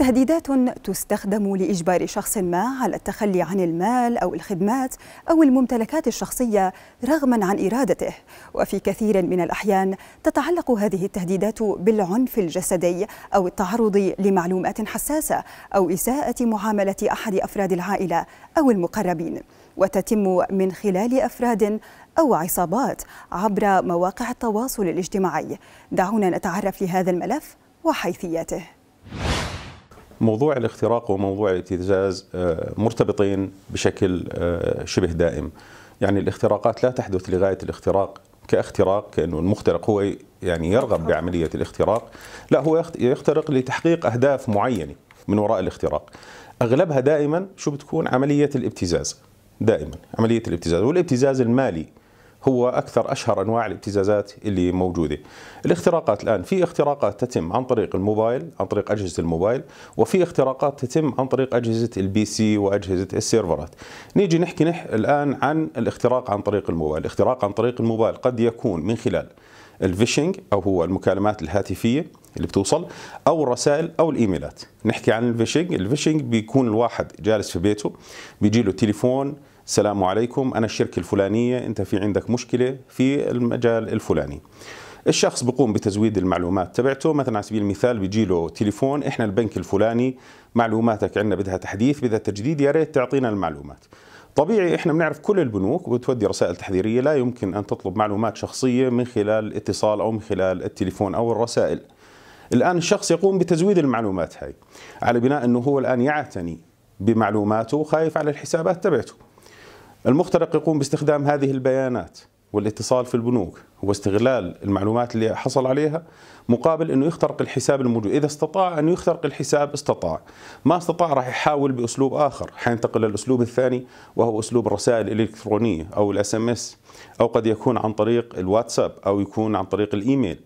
تهديدات تستخدم لإجبار شخص ما على التخلي عن المال أو الخدمات أو الممتلكات الشخصية رغما عن إرادته وفي كثير من الأحيان تتعلق هذه التهديدات بالعنف الجسدي أو التعرض لمعلومات حساسة أو إساءة معاملة أحد أفراد العائلة أو المقربين وتتم من خلال أفراد أو عصابات عبر مواقع التواصل الاجتماعي دعونا نتعرف لهذا الملف وحيثياته موضوع الاختراق وموضوع الابتزاز آه، مرتبطين بشكل آه، شبه دائم يعني الاختراقات لا تحدث لغاية الاختراق كاختراق كأنه المخترق هو يعني يرغب بعملية الاختراق لا هو يخترق لتحقيق أهداف معينة من وراء الاختراق أغلبها دائما شو بتكون عملية الابتزاز دائما عملية الابتزاز والابتزاز المالي هو اكثر اشهر انواع الابتزازات اللي موجوده. الاختراقات الان في اختراقات تتم عن طريق الموبايل، عن طريق اجهزه الموبايل، وفي اختراقات تتم عن طريق اجهزه البي سي واجهزه السيرفرات. نيجي نحكي نح الان عن الاختراق عن طريق الموبايل، الاختراق عن طريق الموبايل قد يكون من خلال الفيشنج او هو المكالمات الهاتفيه اللي بتوصل او الرسائل او الايميلات نحكي عن الفيشنج الفيشنج بيكون الواحد جالس في بيته بيجي له تليفون السلام عليكم انا الشركه الفلانيه انت في عندك مشكله في المجال الفلاني الشخص بيقوم بتزويد المعلومات تبعته مثلا على سبيل المثال بيجي له تليفون احنا البنك الفلاني معلوماتك عندنا بدها تحديث بدها تجديد يا ريت تعطينا المعلومات طبيعي احنا بنعرف كل البنوك بتودي رسائل تحذيريه لا يمكن ان تطلب معلومات شخصيه من خلال اتصال او من خلال التليفون او الرسائل. الان الشخص يقوم بتزويد المعلومات هاي على بناء انه هو الان يعتني بمعلوماته وخايف على الحسابات تبعته. المخترق يقوم باستخدام هذه البيانات والاتصال في البنوك هو استغلال المعلومات اللي حصل عليها مقابل انه يخترق الحساب الموجود، اذا استطاع ان يخترق الحساب استطاع، ما استطاع راح يحاول باسلوب اخر، حينتقل للاسلوب الثاني وهو اسلوب الرسائل الالكترونيه او الاس ام اس او قد يكون عن طريق الواتساب او يكون عن طريق الايميل.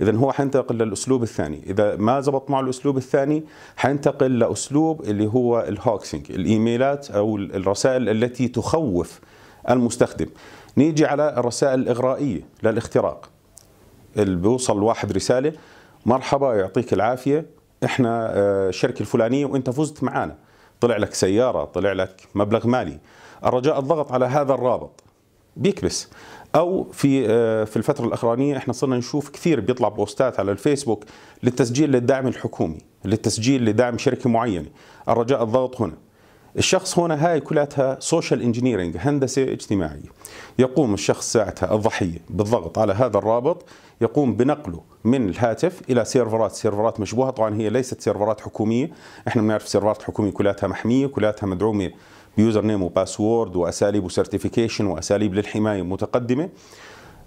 اذا هو حينتقل للاسلوب الثاني، اذا ما زبط معه الاسلوب الثاني حينتقل لاسلوب اللي هو الهوكسينج، الايميلات او الرسائل التي تخوف المستخدم نيجي على الرسائل الإغرائية للاختراق اللي بيوصل واحد رسالة مرحبا يعطيك العافية احنا آه، الشركة الفلانية وانت فزت معانا طلع لك سيارة طلع لك مبلغ مالي الرجاء الضغط على هذا الرابط بيكبس او في آه، في الفتره الاخرانيه احنا صرنا نشوف كثير بيطلع بوستات على الفيسبوك للتسجيل للدعم الحكومي للتسجيل لدعم شركه معينه الرجاء الضغط هنا الشخص هنا هاي كلها سوشيال انجينيرنج هندسه اجتماعيه يقوم الشخص ساعتها الضحيه بالضغط على هذا الرابط يقوم بنقله من الهاتف الى سيرفرات سيرفرات مشبوهه طبعا هي ليست سيرفرات حكوميه احنا بنعرف السيرفرات الحكوميه كلها محميه كلها مدعومه بيوزر نيم وباسورد واساليب وسيرتيفيكيشن واساليب للحمايه متقدمه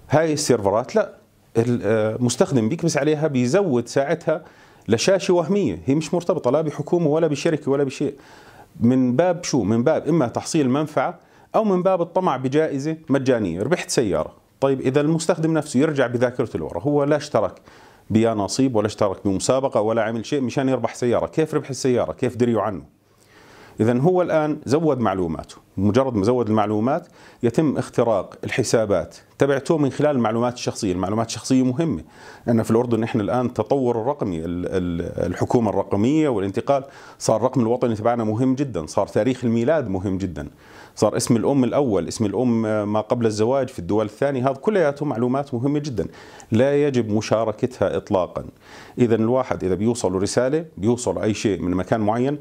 هاي السيرفرات لا المستخدم آه، بيكبس عليها بيزود ساعتها لشاشه وهميه هي مش مرتبطه لا بحكومه ولا بشركه ولا بشيء من باب شو من باب اما تحصيل منفعه او من باب الطمع بجائزه مجانيه ربحت سياره طيب اذا المستخدم نفسه يرجع بذاكرته لورا هو لا اشترك بيا نصيب ولا اشترك بمسابقه ولا عمل شيء مشان يربح سياره كيف ربح السياره كيف دريوا عنه إذا هو الآن زود معلوماته مجرد ما زود المعلومات يتم اختراق الحسابات تبعته من خلال المعلومات الشخصية المعلومات الشخصية مهمة أنا في الأردن نحن الآن التطور الرقمي الحكومة الرقمية والانتقال صار الرقم الوطني تبعنا مهم جدا صار تاريخ الميلاد مهم جدا صار اسم الأم الأول اسم الأم ما قبل الزواج في الدول الثانية هذا كلياته معلومات مهمة جدا لا يجب مشاركتها إطلاقا إذا الواحد إذا بيوصل رسالة بيوصل أي شيء من مكان معين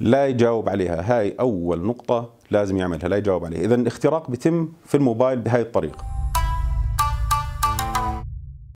لا يجاوب عليها هاي أول نقطة لازم يعملها لا يجاوب عليها إذا الاختراق بيتم في الموبايل بهذه الطريقة